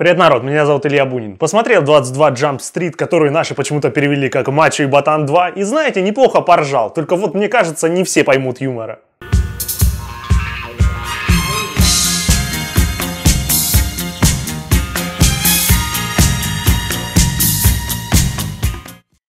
Привет, народ, меня зовут Илья Бунин. Посмотрел 22 Jump Street, который наши почему-то перевели как Мачо и Батан 2, и знаете, неплохо поржал, только вот мне кажется, не все поймут юмора.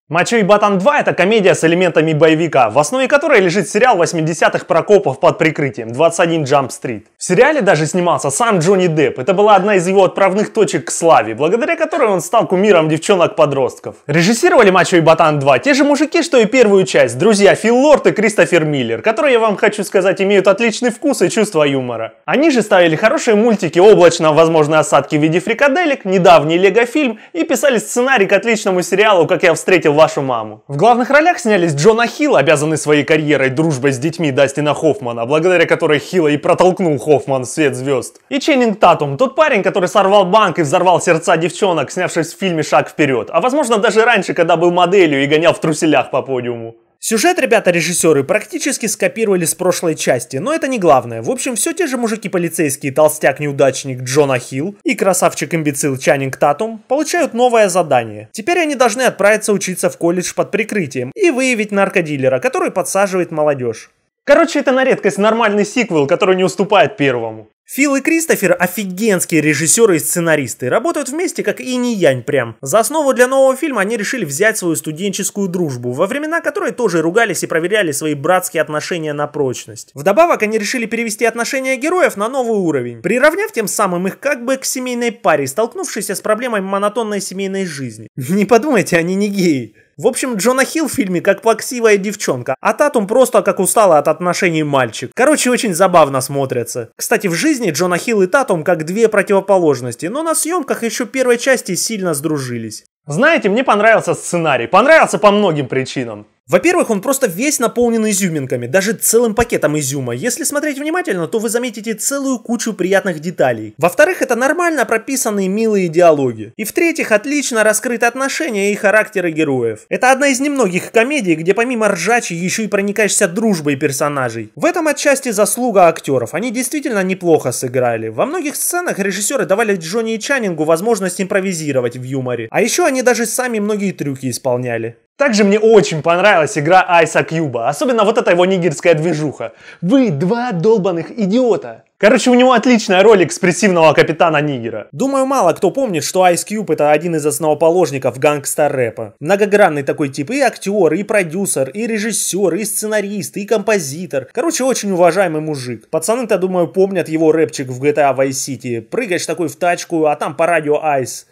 «Мачо и Батан 2» — это комедия с элементами боевика, в основе которой лежит сериал 80-х Прокопов под прикрытием «21 Jump Street». В сериале даже снимался сам Джонни Депп. Это была одна из его отправных точек к славе, благодаря которой он стал кумиром девчонок-подростков. Режиссировали «Мачо и Ботан 2» те же мужики, что и первую часть, друзья Фил Лорд и Кристофер Миллер, которые, я вам хочу сказать, имеют отличный вкус и чувство юмора. Они же ставили хорошие мультики «Облачно», возможно, осадки в виде фрикаделек, недавний лего-фильм и писали сценарий к отличному сериалу «Как я встретил вашу маму». В главных ролях снялись Джона Хилл, обязанный своей карьерой дружбой с детьми Дастина Хоффмана, благодаря которой Хилла и протолкнул Хоффман «Свет звезд». И Ченнинг Татум, тот парень, который сорвал банк и взорвал сердца девчонок, снявшись в фильме «Шаг вперед». А возможно даже раньше, когда был моделью и гонял в труселях по подиуму. Сюжет, ребята, режиссеры практически скопировали с прошлой части, но это не главное. В общем, все те же мужики-полицейские, толстяк-неудачник Джона Хилл и красавчик-имбецил Чанинг Татум получают новое задание. Теперь они должны отправиться учиться в колледж под прикрытием и выявить наркодилера, который подсаживает молодежь. Короче, это на редкость нормальный сиквел, который не уступает первому. Фил и Кристофер – офигенские режиссеры и сценаристы. Работают вместе, как и не янь прям. За основу для нового фильма они решили взять свою студенческую дружбу, во времена которой тоже ругались и проверяли свои братские отношения на прочность. Вдобавок, они решили перевести отношения героев на новый уровень, приравняв тем самым их как бы к семейной паре, столкнувшейся с проблемой монотонной семейной жизни. Не подумайте, они не геи. В общем, Джона Хилл в фильме как плаксивая девчонка, а Татум просто как устала от отношений мальчик. Короче, очень забавно смотрятся. Кстати, в жизни Джона Хилл и Татум как две противоположности, но на съемках еще первой части сильно сдружились. Знаете, мне понравился сценарий. Понравился по многим причинам. Во-первых, он просто весь наполнен изюминками, даже целым пакетом изюма. Если смотреть внимательно, то вы заметите целую кучу приятных деталей. Во-вторых, это нормально прописанные милые диалоги. И в-третьих, отлично раскрыты отношения и характеры героев. Это одна из немногих комедий, где помимо ржачи еще и проникаешься дружбой персонажей. В этом отчасти заслуга актеров. Они действительно неплохо сыграли. Во многих сценах режиссеры давали Джонни и Чаннингу возможность импровизировать в юморе. А еще они даже сами многие трюки исполняли. Также мне очень понравилась игра Айса Кьюба, особенно вот эта его нигерская движуха. Вы два долбанных идиота. Короче, у него отличная роль экспрессивного капитана Нигера. Думаю, мало кто помнит, что Ice Cube это один из основоположников гангстер-рэпа. Многогранный такой тип и актер, и продюсер, и режиссер, и сценарист, и композитор. Короче, очень уважаемый мужик. Пацаны-то, думаю, помнят его рэпчик в GTA Vice City. Прыгаешь такой в тачку, а там по радио Ice.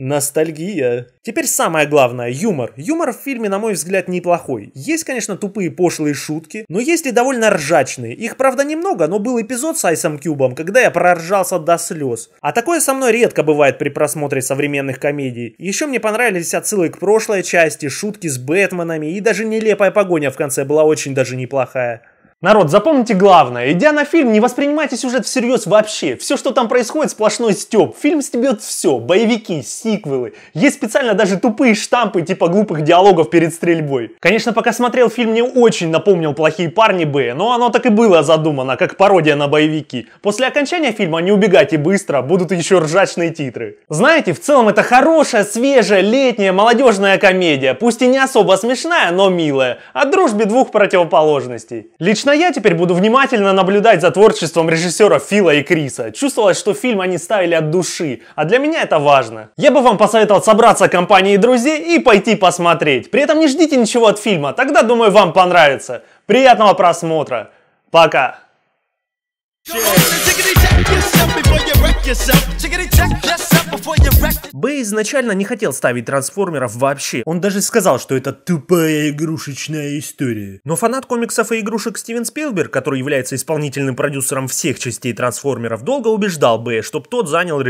Ностальгия. Теперь самое главное, юмор. Юмор в фильме, на мой взгляд, неплохой. Есть, конечно, тупые пошлые шутки, но есть и довольно ржачные. Их, правда, немного, но был эпизод с Айсом Кьюбом, когда я проржался до слез. А такое со мной редко бывает при просмотре современных комедий. Еще мне понравились отсылы к прошлой части, шутки с Бэтменами и даже нелепая погоня в конце была очень даже неплохая. Народ, запомните главное, идя на фильм, не воспринимайте сюжет всерьез вообще. Все, что там происходит, сплошной стёб. Фильм стебет все, боевики, сиквелы. Есть специально даже тупые штампы типа глупых диалогов перед стрельбой. Конечно, пока смотрел фильм, мне очень напомнил «Плохие парни Б», но оно так и было задумано, как пародия на боевики. После окончания фильма не убегайте быстро, будут еще ржачные титры. Знаете, в целом это хорошая, свежая, летняя, молодежная комедия, пусть и не особо смешная, но милая, о дружбе двух противоположностей. Лично Лично я теперь буду внимательно наблюдать за творчеством режиссера Фила и Криса. Чувствовалось, что фильм они ставили от души, а для меня это важно. Я бы вам посоветовал собраться компанией друзей и пойти посмотреть. При этом не ждите ничего от фильма, тогда, думаю, вам понравится. Приятного просмотра. Пока. Yeah изначально не хотел ставить трансформеров вообще. Он даже сказал, что это тупая игрушечная история. Но фанат комиксов и игрушек Стивен Спилберг, который является исполнительным продюсером всех частей трансформеров, долго убеждал Б, чтобы тот занял режим